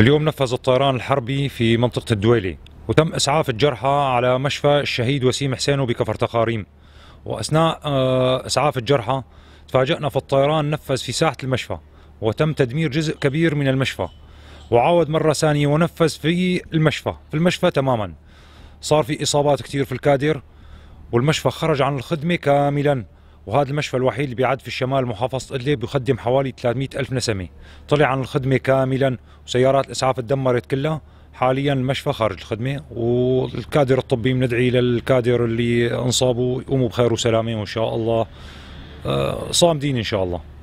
اليوم نفذ الطيران الحربي في منطقة الدويلي وتم إسعاف الجرحى على مشفى الشهيد وسيم حسينو بكفر تقاريم وأثناء آه، إسعاف الجرحى تفاجأنا في الطيران نفذ في ساحة المشفى وتم تدمير جزء كبير من المشفى وعاود مرة ثانية ونفذ في المشفى في المشفى تماما صار في إصابات كثير في الكادر والمشفى خرج عن الخدمة كاملا وهذا المشفى الوحيد اللي بيعد في الشمال محافظة إدلب بيخدم حوالي 300 ألف نسمة طلع عن الخدمة كاملا وسيارات الإسعاف تدمرت كلها حاليا المشفى خارج الخدمة والكادر الطبي بندعي للكادر اللي انصابوا يقوموا بخير وسلامة وإن شاء الله آه، صامدين إن شاء الله